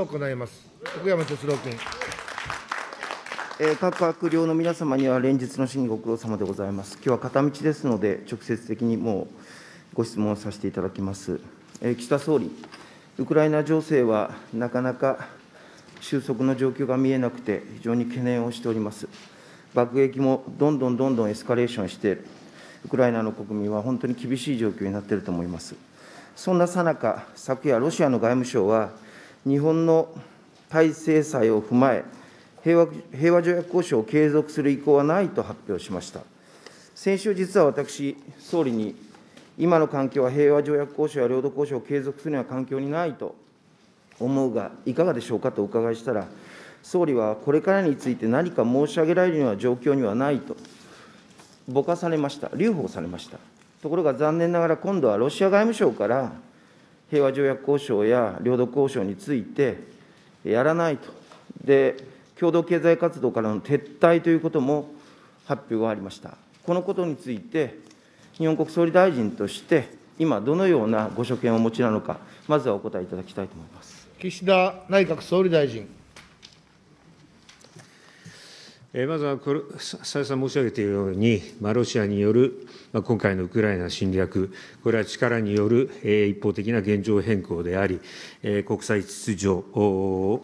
を行います。福山哲郎君。えー、各閣僚の皆様には連日の審議ご苦労様でございます。今日は片道ですので、直接的にもうご質問をさせていただきます。えー、岸田総理、ウクライナ情勢はなかなか収束の状況が見えなくて、非常に懸念をしております。爆撃もどんどんどんどんエスカレーションして、ウクライナの国民は本当に厳しい状況になっていると思います。そんな最中昨夜、ロシアの外務省は、日本の対制裁を踏まえ、平和平和条約交渉を継続する意向はないと発表しました。先週、実は私、総理に、今の環境は平和条約交渉や領土交渉を継続するには環境にないと思うが、いかがでしょうかとお伺いしたら、総理はこれからについて何か申し上げられるような状況にはないと、ぼかされました、留保されました。ところが残念ながら、今度はロシア外務省から、平和条約交渉や領土交渉についてやらないと、で、共同経済活動からの撤退ということも発表がありました。このことについて、日本国総理大臣として、今、どのようなご所見をお持ちなのか、まずはお答えいただきたいと思います岸田内閣総理大臣。まずは再三申し上げているように、ロシアによる今回のウクライナ侵略、これは力による一方的な現状変更であり、国際秩序の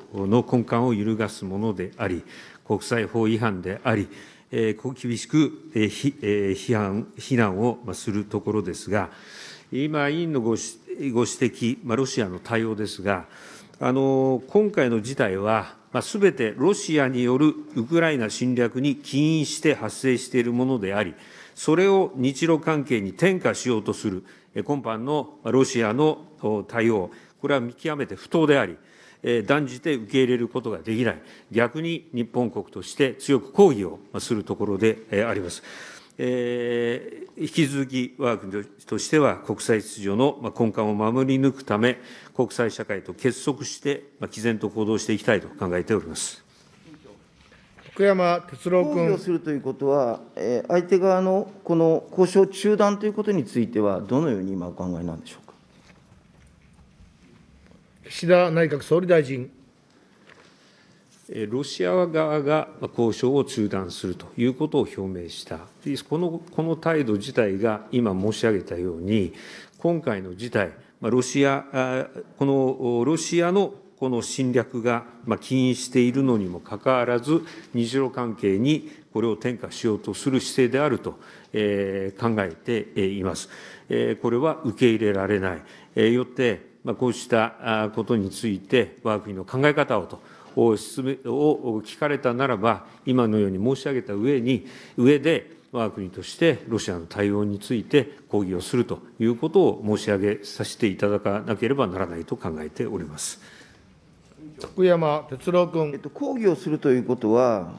根幹を揺るがすものであり、国際法違反であり、厳しく批判、非難をするところですが、今、委員のご指摘、ロシアの対応ですが、あの今回の事態は、すべてロシアによるウクライナ侵略に起因して発生しているものであり、それを日ロ関係に転嫁しようとする、今般のロシアの対応、これは見極めて不当であり、断じて受け入れることができない、逆に日本国として強く抗議をするところであります。引き続きわが国としては国際秩序の根幹を守り抜くため、国際社会と結束して、きぜんと行動していきたいと考えております。福山哲郎君。協議するということは、えー、相手側のこの交渉中断ということについては、どのように今お考えなんでしょうか。岸田内閣総理大臣。ロシア側が交渉を中断するということを表明した、このこの態度自体が今申し上げたように、今回の事態、ロシアこのロシアのこの侵略が起因しているのにもかかわらず、日露関係にこれを転嫁しようとする姿勢であると考えています。これは受け入れられない。よって、こうしたことについて、我が国の考え方をと。を聞かれたならば、今のように申し上げた上に、上で、我が国としてロシアの対応について抗議をするということを申し上げさせていただかなければならないと考えております。福山哲郎君、えっと、抗議をするということは、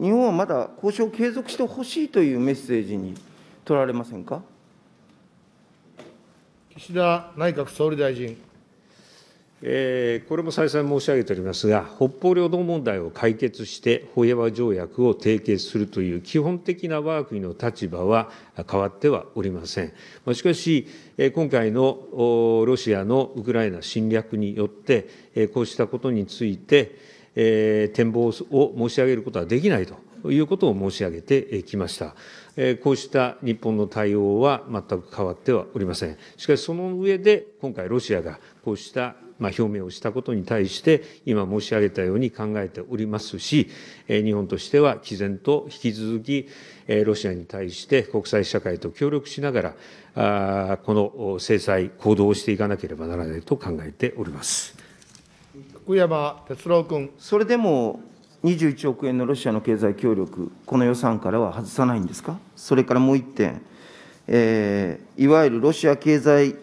日本はまだ交渉を継続してほしいというメッセージに取られませんか岸田内閣総理大臣。これも再三申し上げておりますが、北方領土問題を解決して、平和条約を締結するという基本的なわが国の立場は変わってはおりません。しかし、今回のロシアのウクライナ侵略によって、こうしたことについて、展望を申し上げることはできないと。いうことを申し上げてきました。こうした日本の対応は全く変わってはおりません。しかし、その上で今回ロシアがこうしたまあ、表明をしたことに対して今申し上げたように考えておりますし日本としては毅然と引き続きロシアに対して国際社会と協力しながらこの制裁行動をしていかなければならないと考えております福山哲郎君。それでも21億円のロシアの経済協力、この予算からは外さないんですか、それからもう1点、えー、いわゆるロシア経済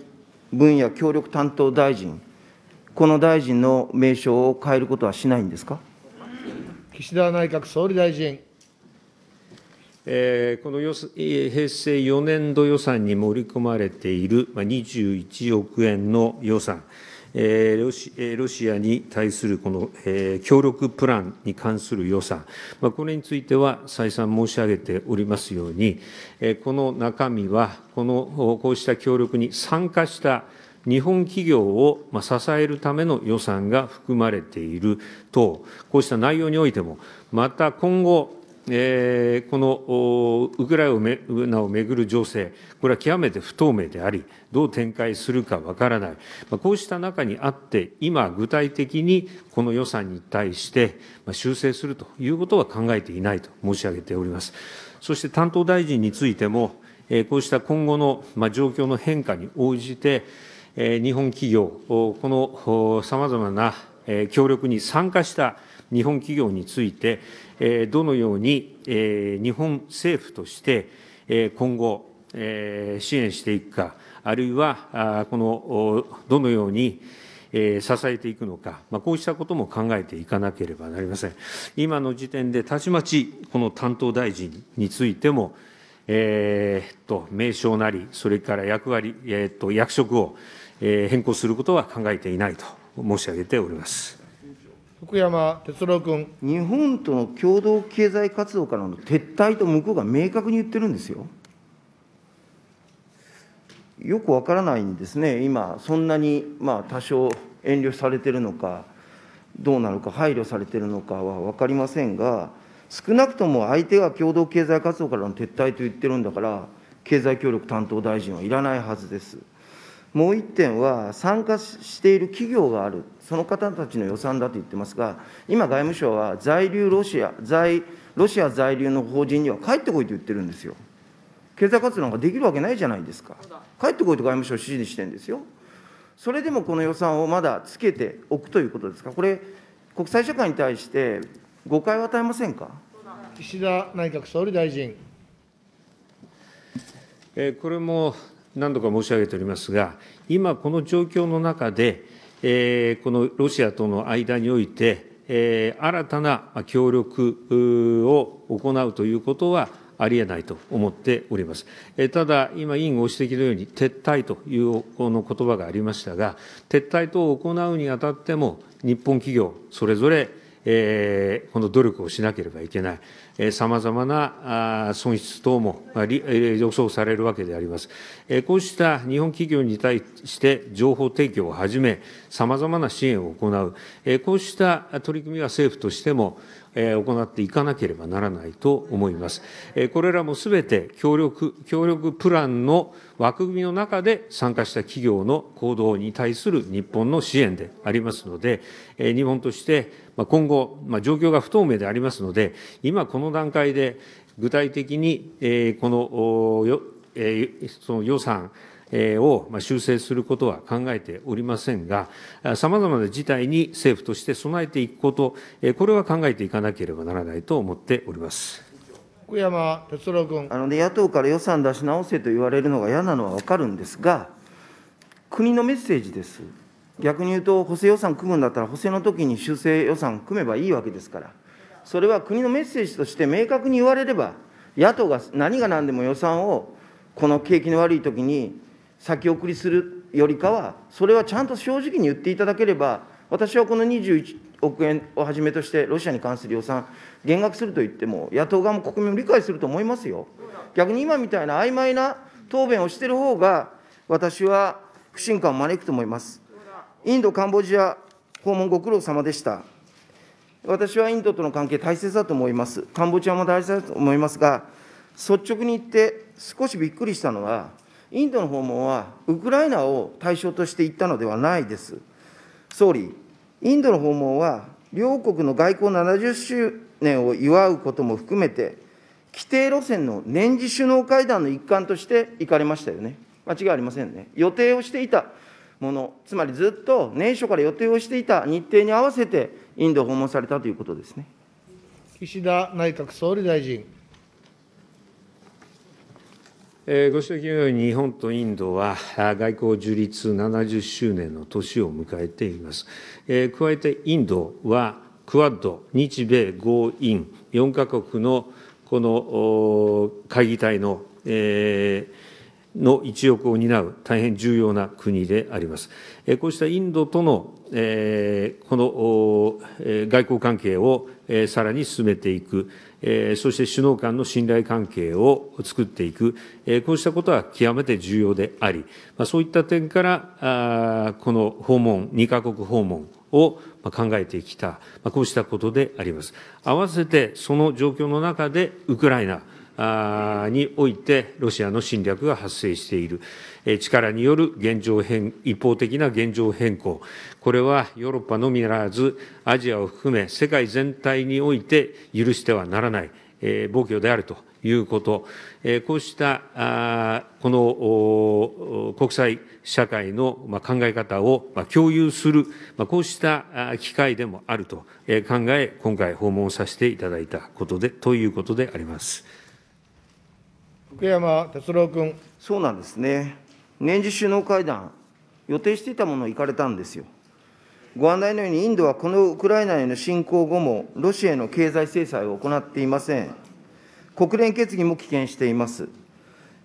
分野協力担当大臣、この大臣の名称を変えることはしないんですか岸田内閣総理大臣。えこの平成4年度予算に盛り込まれている21億円の予算、えロシえロシアに対するこの、え協力プランに関する予算、まあ、これについては再三申し上げておりますように、えこの中身はこの、こうした協力に参加した日本企業を支えるための予算が含まれている等、こうした内容においても、また今後、えー、このウクライナをめぐる情勢、これは極めて不透明であり、どう展開するかわからない、こうした中にあって、今、具体的にこの予算に対して修正するということは考えていないと申し上げております。そして担当大臣についても、こうした今後の状況の変化に応じて、日本企業、このさまざまな協力に参加した日本企業について、どのように日本政府として今後、支援していくか、あるいはこのどのように支えていくのか、こうしたことも考えていかなければなりません。今の時点でたちまち、この担当大臣についても、えー、っと名称なり、それから役割、えー、っと役職を、変更することは考えていないと申し上げております。福山哲郎君。日本との共同経済活動からの撤退と向こうが明確に言ってるんですよ。よくわからないんですね、今、そんなに、まあ、多少遠慮されてるのか、どうなのか、配慮されてるのかは分かりませんが、少なくとも相手が共同経済活動からの撤退と言ってるんだから、経済協力担当大臣はいらないはずです。もう1点は、参加している企業がある、その方たちの予算だと言ってますが、今、外務省は在留ロシア、在ロシア在留の法人には帰ってこいと言ってるんですよ。経済活動なんかできるわけないじゃないですか。帰ってこいと外務省指示してるんですよ。それでもこの予算をまだつけておくということですか、これ、国際社会に対して誤解を与えませんか。岸田内閣総理大臣。えこれも何度か申し上げておりますが、今、この状況の中で、このロシアとの間において、新たな協力を行うということは、ありえないと思っております。ただ、今、委員ご指摘のように、撤退というこの言葉がありましたが、撤退等を行うにあたっても、日本企業、それぞれ、この努力をしなければいけない。さまざまな損失等も予想されるわけであります。こうした日本企業に対して情報提供をはじめ、さまざまな支援を行う、こうした取り組みは政府としても、行っていかなければならないと思います。これらもすべて協力、協力プランの枠組みの中で参加した企業の行動に対する日本の支援でありますので、日本として今後、状況が不透明でありますので、今この段階で具体的にこのの予算、を修正することは考えておりませんが、さまざまな事態に政府として備えていくこと、これは考えていかなければならないと思っております。福山哲郎君あの、ね、野党から予算出し直せと言われるのが嫌なのは分かるんですが、国のメッセージです、逆に言うと、補正予算組むんだったら、補正の時に修正予算組めばいいわけですから、それは国のメッセージとして明確に言われれば、野党が何が何でも予算を、この景気の悪い時に先送りするよりかは、それはちゃんと正直に言っていただければ、私はこの21億円をはじめとして、ロシアに関する予算、減額すると言っても、野党側も国民も理解すると思いますよ。逆に今みたいな曖昧な答弁をしている方が、私は不信感を招くと思います。インド、カンボジア訪問ご苦労様でした。私はインドとの関係、大切だと思います。カンボジアも大切だと思いますが、率直に言って、少しびっくりしたのは、インドの訪問はウクライナを対象としていったのではないです。総理、インドの訪問は、両国の外交70周年を祝うことも含めて、規定路線の年次首脳会談の一環として行かれましたよね。間違いありませんね。予定をしていたもの、つまりずっと年初から予定をしていた日程に合わせて、インドを訪問されたということですね。岸田内閣総理大臣。ご指摘のように、日本とインドは外交樹立70周年の年を迎えています。加えてインドは、クアッド、日米豪印4か国のこの会議体の、えーの一翼を担う大変重要な国であります。こうしたインドとの、えー、この外交関係をさらに進めていく、そして首脳間の信頼関係を作っていく、こうしたことは極めて重要であり、そういった点から、この訪問、2カ国訪問を考えてきた、こうしたことであります。合わせてその状況の中でウクライナ、において、ロシアの侵略が発生している、力による現状変一方的な現状変更、これはヨーロッパのみならず、アジアを含め、世界全体において許してはならない、暴挙であるということ、こうしたこの国際社会の考え方を共有する、こうした機会でもあると考え、今回訪問させていただいたことで、ということであります。福山哲郎君。そうなんですね。年次首脳会談、予定していたもの行かれたんですよ。ご案内のように、インドはこのウクライナへの侵攻後も、ロシアへの経済制裁を行っていません。国連決議も棄権しています。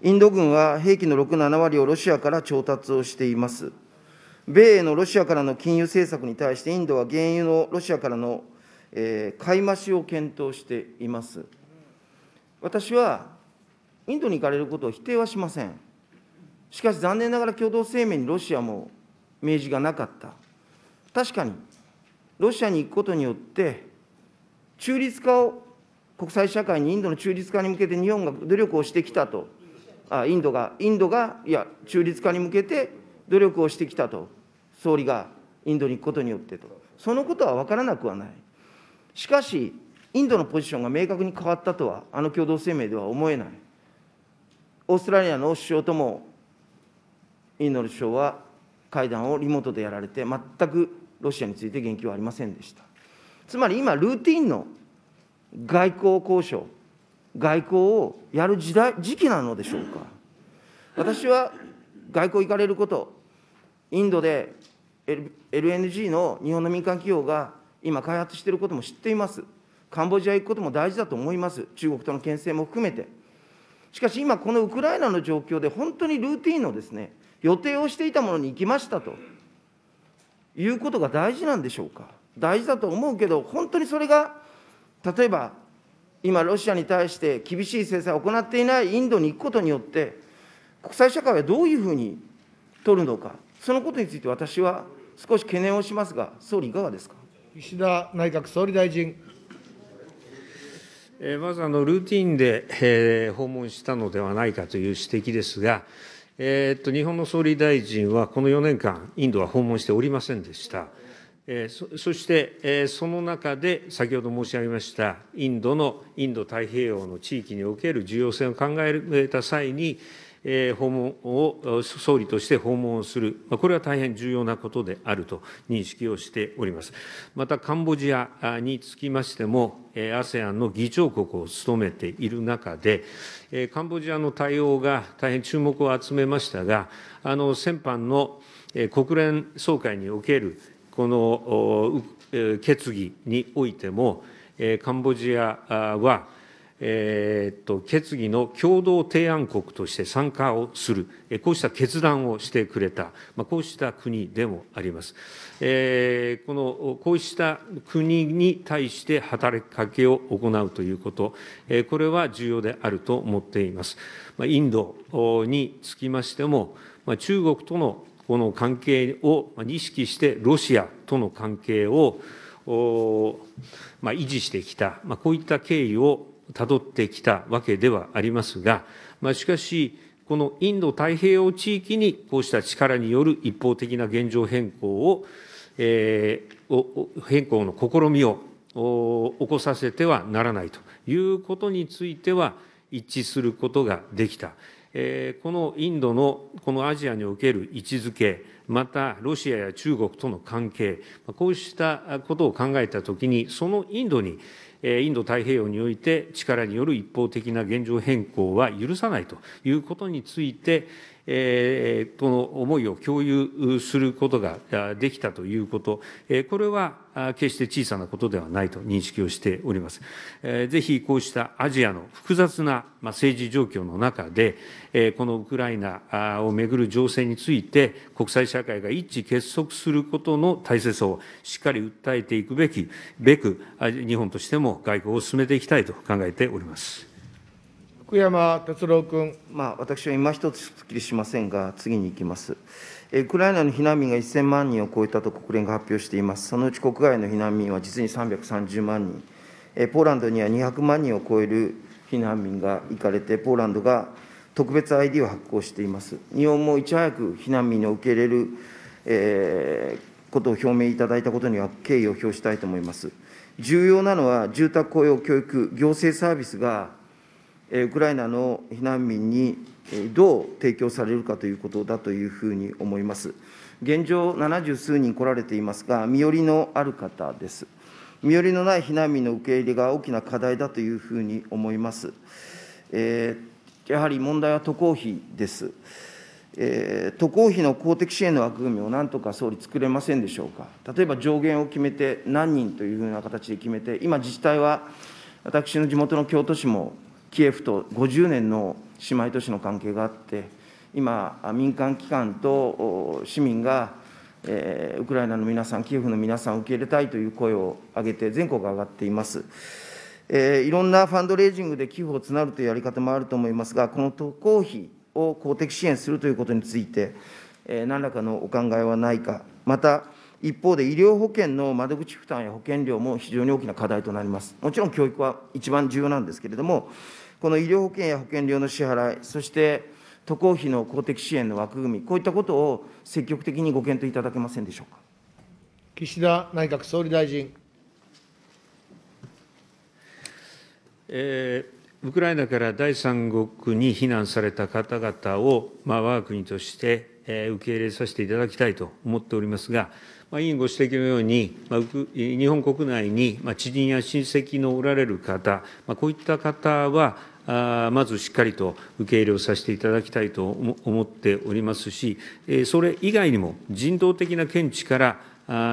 インド軍は兵器の6、7割をロシアから調達をしています。米英のロシアからの金融政策に対して、インドは原油のロシアからの、えー、買い増しを検討しています。私はインドに行かれることを否定はしません。しかし残念ながら共同声明にロシアも明示がなかった。確かに、ロシアに行くことによって、中立化を、国際社会にインドの中立化に向けて日本が努力をしてきたと、あインドが、インドが、いや、中立化に向けて努力をしてきたと、総理がインドに行くことによってと、そのことは分からなくはない。しかし、インドのポジションが明確に変わったとは、あの共同声明では思えない。オーストラリアの首相ともインドの首相は会談をリモートでやられて、全くロシアについて言及はありませんでした。つまり今、ルーティンの外交交渉、外交をやる時代時期なのでしょうか。私は外交行かれること、インドで LNG の日本の民間企業が今、開発していることも知っています。カンボジア行くことも大事だと思います。中国との牽制も含めて。しかし今、このウクライナの状況で、本当にルーティンのですね、予定をしていたものに行きましたということが大事なんでしょうか。大事だと思うけど、本当にそれが、例えば、今、ロシアに対して厳しい制裁を行っていないインドに行くことによって、国際社会はどういうふうに取るのか、そのことについて私は少し懸念をしますが、総理、いかがですか。岸田内閣総理大臣。まずルーティンで訪問したのではないかという指摘ですが、日本の総理大臣はこの4年間、インドは訪問しておりませんでした。そして、その中で先ほど申し上げました、インドのインド太平洋の地域における重要性を考えた際に、訪問を、総理として訪問をする、これは大変重要なことであると認識をしております。また、カンボジアにつきましても、ASEAN の議長国を務めている中で、カンボジアの対応が大変注目を集めましたが、あの先般の国連総会におけるこの決議においても、カンボジアはえー、と決議の共同提案国として参加をする、えこうした決断をしてくれた、まあ、こうした国でもあります、えー、この。こうした国に対して働きかけを行うということ、えこれは重要であると思っています。まあ、インドにつきましても、まあ、中国とのこの関係を意識して、ロシアとの関係を、お、まあ、維持してきた、まあ、こういった経緯をたどってきたわけではありますが、まあ、しかし、このインド太平洋地域にこうした力による一方的な現状変更を、えー、変更の試みを起こさせてはならないということについては一致することができた。えー、このインドのこのアジアにおける位置づけ、またロシアや中国との関係、こうしたことを考えたときに、そのインドにインド太平洋において力による一方的な現状変更は許さないということについて、この思いを共有することができたということ、これは決して小さなことではないと認識をしております。ぜひこうしたアジアの複雑な政治状況の中で、このウクライナをめぐる情勢について、国際社会が一致結束することの大切さをしっかり訴えていくべき、べく、日本としても外交を進めていきたいと考えております。福山哲郎君。まあ、私は今一つすっきりしませんが、次に行きます。ウクライナの避難民が1000万人を超えたと国連が発表しています。そのうち国外の避難民は実に330万人。ポーランドには200万人を超える避難民が行かれて、ポーランドが特別 ID を発行しています。日本もいち早く避難民を受け入れる、えー、ことを表明いただいたことには敬意を表したいと思います。重要なのは、住宅雇用、教育、行政サービスがウクライナの避難民にどう提供されるかということだというふうに思います。現状、70数人来られていますが、身寄りのある方です。身寄りのない避難民の受け入れが大きな課題だというふうに思います。えー、やはり問題は渡航費です。えー、渡航費の公的支援の枠組みをなんとか総理、作れませんでしょうか、例えば上限を決めて、何人というふうな形で決めて、今、自治体は私の地元の京都市もキエフと50年の姉妹都市の関係があって、今、民間機関と市民が、えー、ウクライナの皆さん、キエフの皆さんを受け入れたいという声を上げて、全国が上がっています。えー、いろんなファンドレイジングで寄付を募るというやり方もあると思いますが、この渡航費を公的支援するということについて、えー、何らかのお考えはないか、また、一方で医療保険の窓口負担や保険料も非常に大きな課題となります。もちろん教育は一番重要なんですけれども、この医療保険や保険料の支払い、そして渡航費の公的支援の枠組み、こういったことを積極的にご検討いただけませんでしょうか。岸田内閣総理大臣。えー、ウクライナから第三国に避難された方々を、まあ、我が国として、えー、受け入れさせていただきたいと思っておりますが、まあ、委員ご指摘のように、まあ、日本国内に、まあ、知人や親戚のおられる方、まあ、こういった方は、まずしっかりと受け入れをさせていただきたいと思っておりますし、それ以外にも人道的な見地から、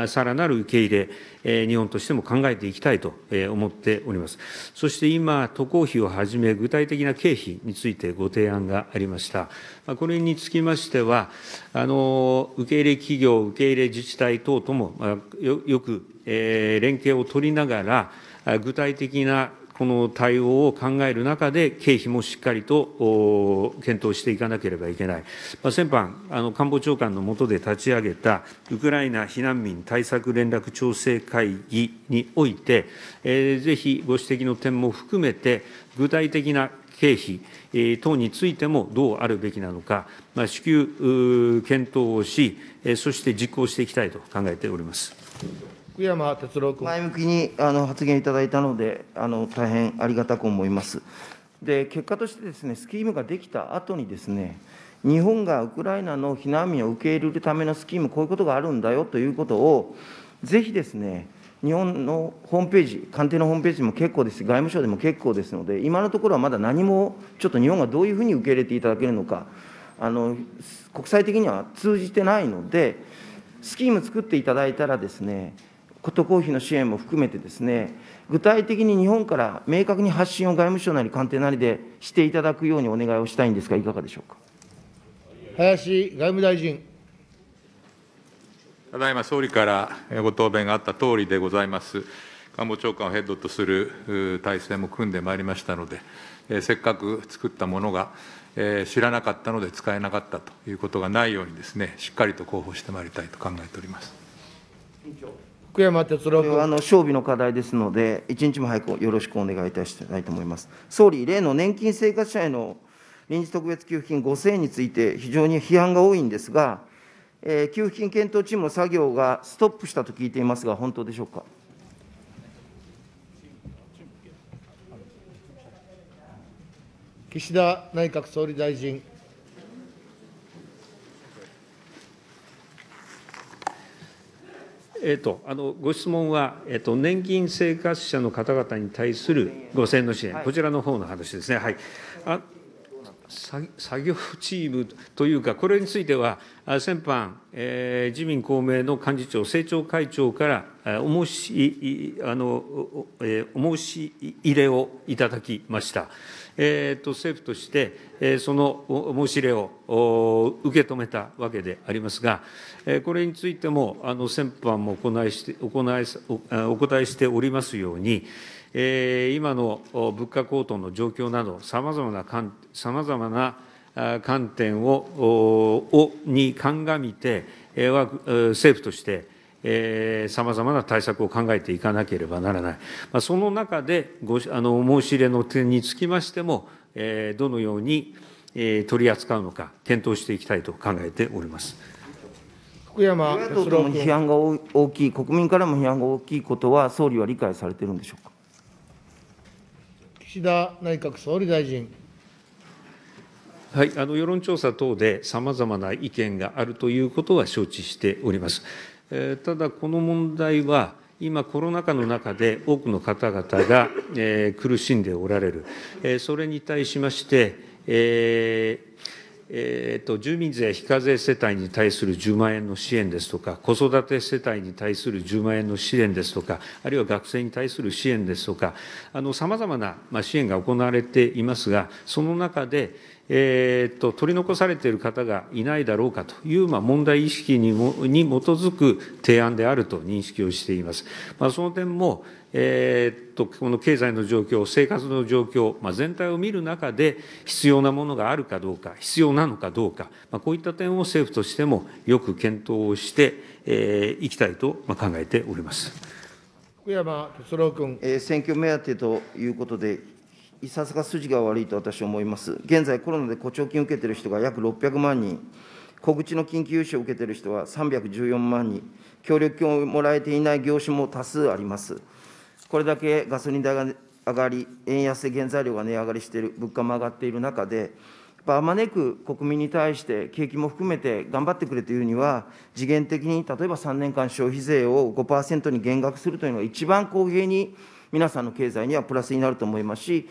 さらなる受け入れ、日本としても考えていきたいと思っております。そして今、渡航費をはじめ、具体的な経費についてご提案がありました。これにつきましては、あの受け入れ企業、受け入れ自治体等ともよく連携を取りながら、具体的なこの対応を考える中で、経費もしっかりと検討していかなければいけない、まあ、先般、あの官房長官の下で立ち上げた、ウクライナ避難民対策連絡調整会議において、えー、ぜひご指摘の点も含めて、具体的な経費等についてもどうあるべきなのか、まあ、至急検討をし、そして実行していきたいと考えております。福山哲郎君。前向きにあの発言いただいたので、あの大変ありがたく思います。で、結果としてですね、スキームができた後にですね、日本がウクライナの避難民を受け入れるためのスキーム、こういうことがあるんだよということを、ぜひですね、日本のホームページ、官邸のホームページでも結構です、外務省でも結構ですので、今のところはまだ何も、ちょっと日本がどういうふうに受け入れていただけるのか、あの国際的には通じてないので、スキーム作っていただいたらですね、渡公費の支援も含めてですね、具体的に日本から明確に発信を外務省なり官邸なりでしていただくようにお願いをしたいんですが、いかがでしょうか林外務大臣。ただいま総理からご答弁があったとおりでございます。官房長官をヘッドとする体制も組んでまいりましたので、えー、せっかく作ったものが、えー、知らなかったので使えなかったということがないようにですね、しっかりと広報してまいりたいと考えております。委員長福山哲郎君。あの勝備の課題ですので、一日も早くよろしくお願いいたしたいと思います。総理、例の年金生活者への臨時特別給付金5000円について、非常に批判が多いんですが、えー、給付金検討チームの作業がストップしたと聞いていますが、本当でしょうか。岸田内閣総理大臣。えーと、あのご質問は、えーと、年金生活者の方々に対する5000円の支援、こちらの方の話ですね、はい、あ作業チームというか、これについては、先般、えー、自民・公明の幹事長、政調会長からお申しあの、えー、お申し入れをいただきました。えー、と政府として、えその申し入れを受け止めたわけでありますが、えこれについても、あの先般も行いして行いお答えしておりますように、え今の物価高騰の状況など、さまざまなさまざまな観点ををに鑑みて、政府として、さまざまな対策を考えていかなければならない、まあ、その中でごあの申し入れの点につきましても、えー、どのように、えー、取り扱うのか、検討していきたいと考えております福山与野党も批判が大きい、国民からも批判が大きいことは、総理は理解されてるんでしょうか岸田内閣総理大臣。はい、あの世論調査等でさまざまな意見があるということは承知しております。ただ、この問題は、今、コロナ禍の中で多くの方々が苦しんでおられる、それに対しまして、えと、住民税非課税世帯に対する10万円の支援ですとか、子育て世帯に対する10万円の支援ですとか、あるいは学生に対する支援ですとか、さまざまな支援が行われていますが、その中で、えー、と取り残されている方がいないだろうかという、まあ、問題意識にもに基づく提案であると認識をしています。まあ、その点も、えー、っとこの経済の状況、生活の状況、まあ、全体を見る中で、必要なものがあるかどうか、必要なのかどうか、まあ、こういった点を政府としてもよく検討をしてい、えー、きたいと考えております。福山哲郎君、えー、選挙目当てということでいささか筋が悪いと私は思います。現在、コロナで補聴金を受けている人が約600万人、小口の緊急融資を受けている人は314万人、協力金をもらえていない業種も多数あります。これだけガソリン代が上がり、円安で原材料が値上がりしている、物価も上がっている中で、あまねく国民に対して、景気も含めて頑張ってくれというには、次元的に例えば3年間消費税を5%に減額するというのが、一番公平に皆さんの経済にはプラスになると思いますし、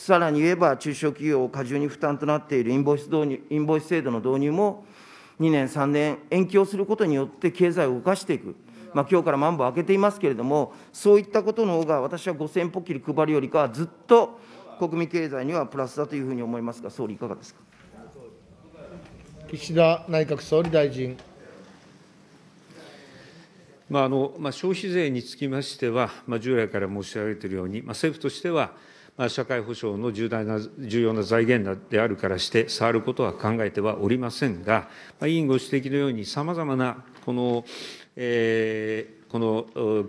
さらに言えば、中小企業を過重に負担となっているインボイス導入インボイス制度の導入も、2年、3年延期をすることによって経済を動かしていく、まあ今日からまん防開けていますけれども、そういったことの方が、私は5000ポッキリ配るよりかは、ずっと国民経済にはプラスだというふうに思いますが、総理、いかがですか。岸田内閣総理大臣。まああのまあ、消費税につきましては、まあ、従来から申し上げているように、まあ、政府としては、社会保障の重大な、重要な財源であるからして、触ることは考えてはおりませんが、委員ご指摘のように、さまざまなこの、えー、この、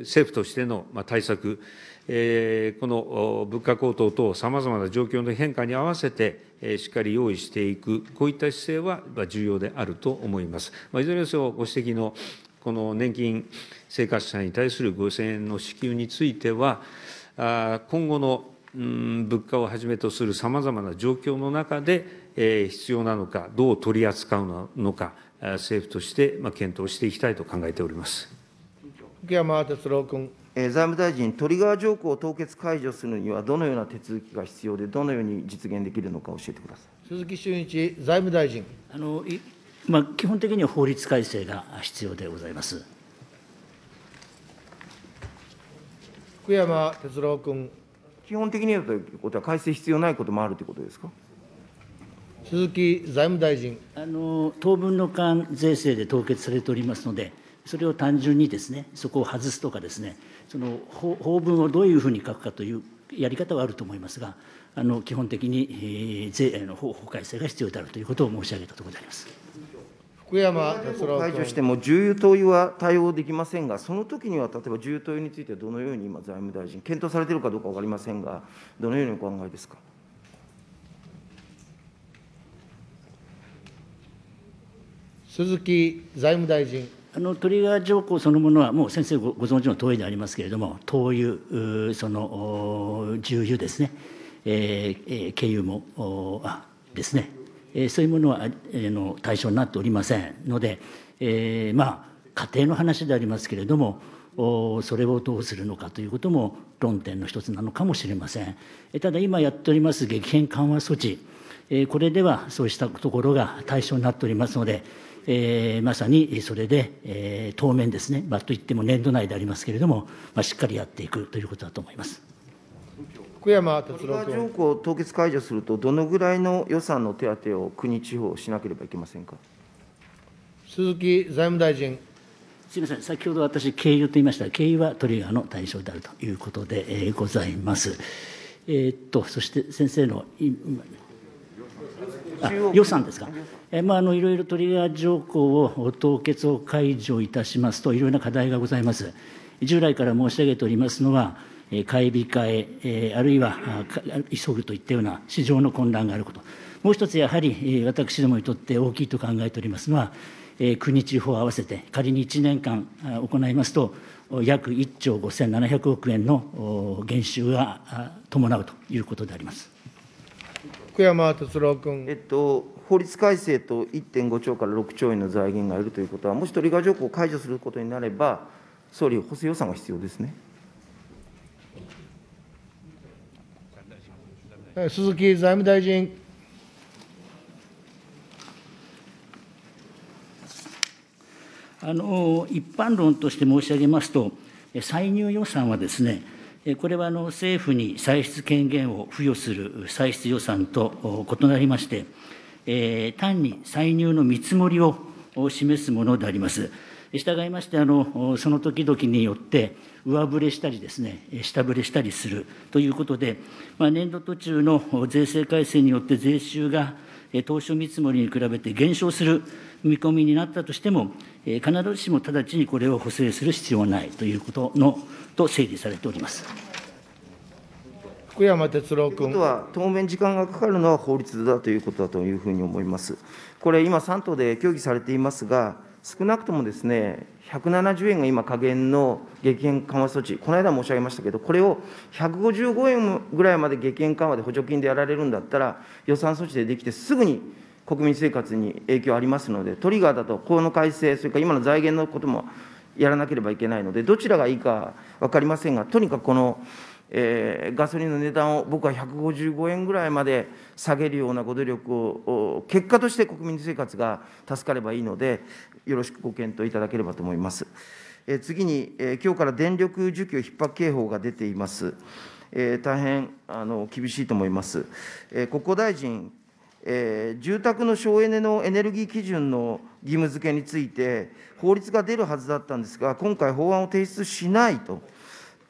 政府としての対策、この物価高騰等、さまざまな状況の変化に合わせて、しっかり用意していく、こういった姿勢は重要であると思います。いずれにせよ、ご指摘のこの年金生活者に対する5000円の支給については、今後の物価をはじめとするさまざまな状況の中で、必要なのか、どう取り扱うのか、政府として検討していきたいと考えております福山哲郎君。財務大臣、トリガー条項を凍結解除するには、どのような手続きが必要で、どのように実現できるのか、教えてください鈴木俊一財務大臣。あのまあ、基本的には法律改正が必要でございます。福山哲郎君。基本的に言うということは、改正必要ないこともあるということですか。鈴木財務大臣あの当分の間、税制で凍結されておりますので、それを単純にですねそこを外すとか、ですねその法文をどういうふうに書くかというやり方はあると思いますが、あの基本的に、えー、税の法改正が必要であるということを申し上げたところであります。福山達郎解除しても、重油灯油は対応できませんが、その時には例えば重油灯油についてどのように今、財務大臣、検討されているかどうか分かりませんが、どのようにお考えですか。鈴木財務大臣。あのトリガー条項そのものは、もう先生ご存知の通りでありますけれども、灯油、その重油ですね、えー、軽油もあですね、えそういうものは、の対象になっておりませんので、えー、まあ家庭の話でありますけれどもそれをどうするのかということも論点の一つなのかもしれません。ただ今やっております激変緩和措置、えこれではそうしたところが対象になっておりますので、えー、まさにそれで、えー、当面ですね、まあ、といっても年度内でありますけれども、まあ、しっかりやっていくということだと思います。福山哲郎君。条項凍結解除すると、どのぐらいの予算の手当を国、地方しなければいけませんか。鈴木財務大臣。すみません、先ほど私、経由と言いましたが、経由はトリガーの対象であるということでございます。えー、っと、そして先生の予算ですか、えまあ、あのいろいろトリガー条項を凍結を解除いたしますと、いろいろな課題がございます。従来から申し上げておりますのは、買い控え、あるいは急ぐといったような市場の混乱があること、もう一つやはり私どもにとって大きいと考えておりますのは、国地方合わせて、仮に1年間行いますと、約1兆5700億円の減収が伴うということであります福山哲郎君。えっと法律改正と1.5兆から6兆円の財源がいるということは、もしトリガー条項を解除することになれば、総理、補正予算が必要ですね。鈴木財務大臣。あの一般論として申し上げますと、歳入予算はですね、これはあの政府に歳出権限を付与する歳出予算と異なりまして、えー、単に歳入の見積もりを示すものであります。従いまして、あのその時々によって、上振れしたりですね、下振れしたりするということで、まあ、年度途中の税制改正によって税収が当初見積もりに比べて減少する見込みになったとしても、必ずしも直ちにこれを補正する必要はないということのと整理されております。福山哲郎君。は当面時間がかかるのは法律だということだというふうに思います。これ今3党で協議されていますが。少なくともですね、170円が今、下限の激変緩和措置、この間申し上げましたけど、これを155円ぐらいまで激変緩和で補助金でやられるんだったら、予算措置でできて、すぐに国民生活に影響ありますので、トリガーだと法の改正、それから今の財源のこともやらなければいけないので、どちらがいいか分かりませんが、とにかくこの、えー、ガソリンの値段を僕は155円ぐらいまで下げるようなご努力を、結果として国民生活が助かればいいので、よろしくご検討いただければと思います。え次に、え今日から電力需給逼迫警報が出ています。えー、大変あの厳しいと思います。え国交大臣、えー、住宅の省エネのエネルギー基準の義務付けについて、法律が出るはずだったんですが、今回、法案を提出しないと。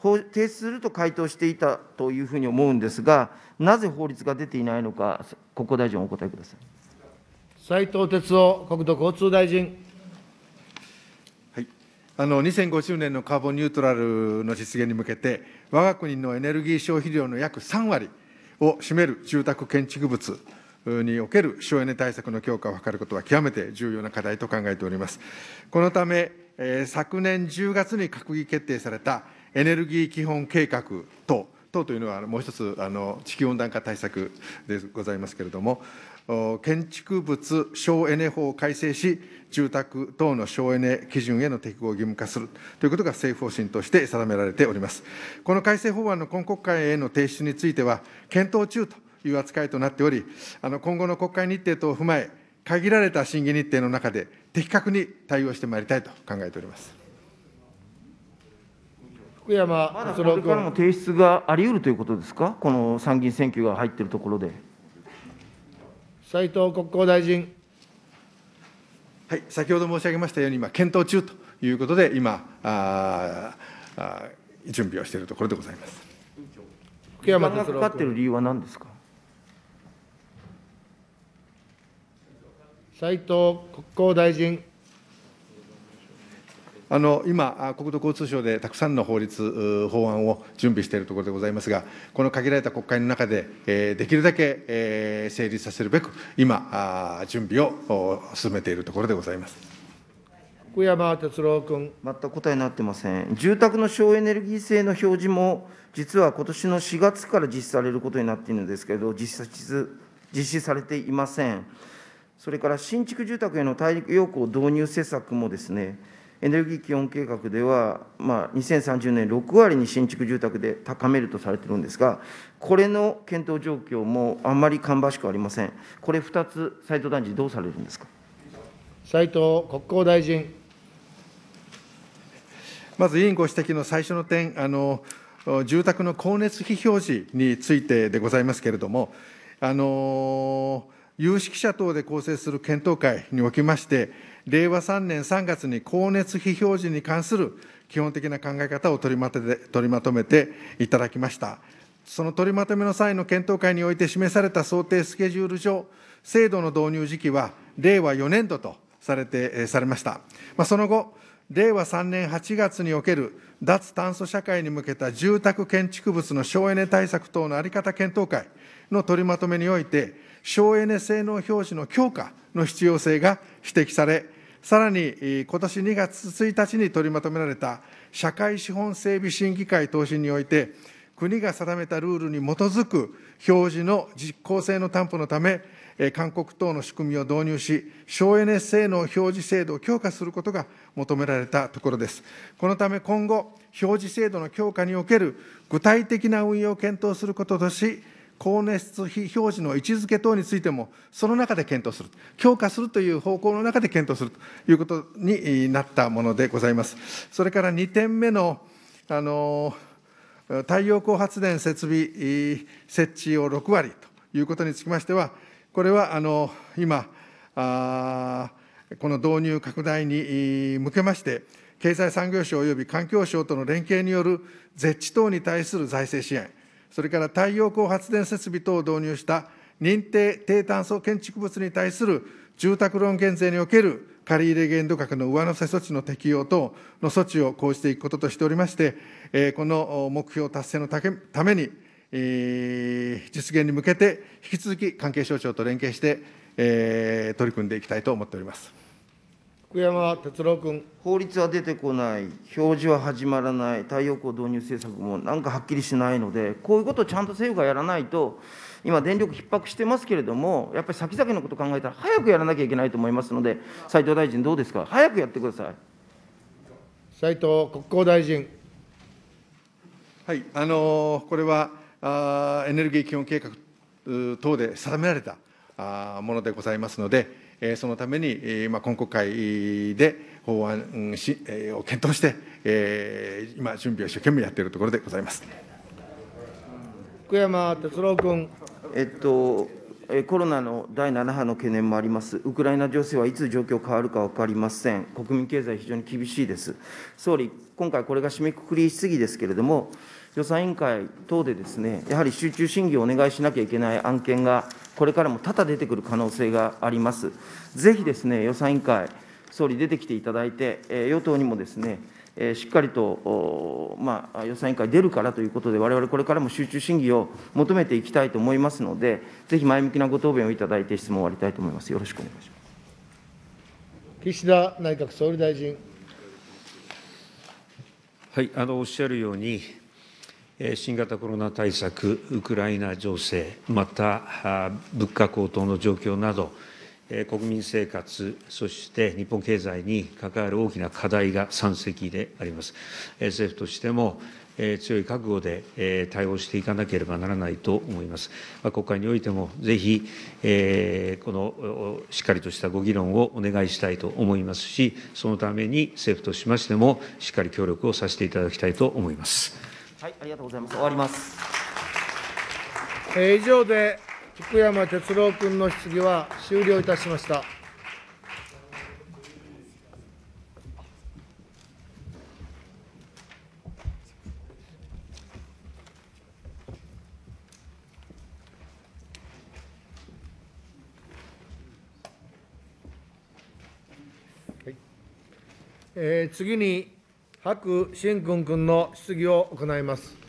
提出すると回答していたというふうに思うんですが、なぜ法律が出ていないのか、国交大臣、お答えください斉藤哲夫国土交通大臣。あの2050年のカーボンニュートラルの実現に向けて、我が国のエネルギー消費量の約3割を占める住宅建築物における省エネ対策の強化を図ることは極めて重要な課題と考えております。このため、え昨年10月に閣議決定されたエネルギー基本計画等、等というのはもう一つあの地球温暖化対策でございますけれども、建築物省エネ法を改正し、住宅等の省エネ基準への適合を義務化するということが政府方針として定められております。この改正法案の今国会への提出については、検討中という扱いとなっており、あの今後の国会日程等を踏まえ、限られた審議日程の中で、的確に対応してまいりたいと考えております。福山まだこれからも提出があり得るということですか、この参議院選挙が入っているところで。斉藤国交大臣。はい、先ほど申し上げましたように、今、検討中ということで、今、ああ準備をしているところでございます。福山哲郎かかっている理由は何ですか斉藤国交大臣。あの今、国土交通省でたくさんの法律、法案を準備しているところでございますが、この限られた国会の中で、えできるだけ、え成立させるべく、今、準備を進めているところでございます。福山哲郎君。全く答えになってません。住宅の省エネルギー性の表示も、実は今年の4月から実施されることになっているんですけれど、実施されていません。それから新築住宅への太陽光導入施策もですね、エネルギー基本計画では、まあ、2030年6割に新築住宅で高めるとされてるんですが、これの検討状況もあんまり芳しくありません。これ2つ、斉藤大臣、どうされるんですか斉藤国交大臣。まず委員ご指摘の最初の点、あの住宅の光熱費表示についてでございますけれども、あの有識者等で構成する検討会におきまして、令和3年3月に光熱費表示に関する基本的な考え方を取りまとめて取りまとめていただきました。その取りまとめの際の検討会において示された想定スケジュール上、制度の導入時期は令和4年度とされて、されました。まあ、その後、令和3年8月における脱炭素社会に向けた住宅建築物の省エネ対策等の在り方検討会の取りまとめにおいて、省エネ性能表示の強化の必要性が指摘され、さらに今年2月1日に取りまとめられた社会資本整備審議会答申において、国が定めたルールに基づく表示の実効性の担保のため、勧告等の仕組みを導入し、省エネ性能表示制度を強化することが求められたところです。このため今後、表示制度の強化における具体的な運用を検討することとし、高熱費表示の位置づけ等についても、その中で検討する、強化するという方向の中で検討するということになったものでございます。それから2点目の、あの太陽光発電設備設置を6割ということにつきましては、これはあの今あ、この導入拡大に向けまして、経済産業省及び環境省との連携による絶地等に対する財政支援、それから太陽光発電設備等を導入した認定低炭素建築物に対する住宅ローン減税における借入限度額の上乗せ措置の適用等の措置を講じていくこととしておりまして、この目標達成のために、実現に向けて、引き続き関係省庁と連携して、取り組んでいきたいと思っております。福山哲郎君。法律は出てこない、表示は始まらない、太陽光導入政策もなんかはっきりしないので、こういうことをちゃんと政府がやらないと、今、電力逼迫してますけれども、やっぱり先々のこと考えたら、早くやらなきゃいけないと思いますので、斉藤大臣、どうですか、早くやってください。斉藤国交大臣。はい、あのー、これはあエネルギー基本計画等で定められたあものでございますので、そのために、今国会で法案を検討して、今、準備を一生懸命やっているところでございます福山哲郎君。えっとコロナの第7波の懸念もあります、ウクライナ情勢はいつ状況変わるか分かりません、国民経済、非常に厳しいです、総理、今回、これが締めくくり質疑ですけれども、予算委員会等でですね、やはり集中審議をお願いしなきゃいけない案件がこれからも多々出てくる可能性があります。ぜひですね、予算委員会、総理出てきていただいて、与党にもですね、しっかりと、まあ、予算委員会出るからということで、われわれこれからも集中審議を求めていきたいと思いますので、ぜひ前向きなご答弁をいただいて、質問を終わりたいと思います。よろしくお願いします。岸田内閣総理大臣。はい、あのおっしゃるように、新型コロナ対策、ウクライナ情勢、また物価高騰の状況など、国民生活、そして日本経済に関わる大きな課題が山積であります。政府としても強い覚悟で対応していかなければならないと思います。国会においても、ぜひ、このしっかりとしたご議論をお願いしたいと思いますし、そのために政府としましても、しっかり協力をさせていただきたいと思います。はい、ありがとうございます。終わります。えー、以上で福山哲郎君の質疑は終了いたしました。えー、次に白俊君君の質疑を行います。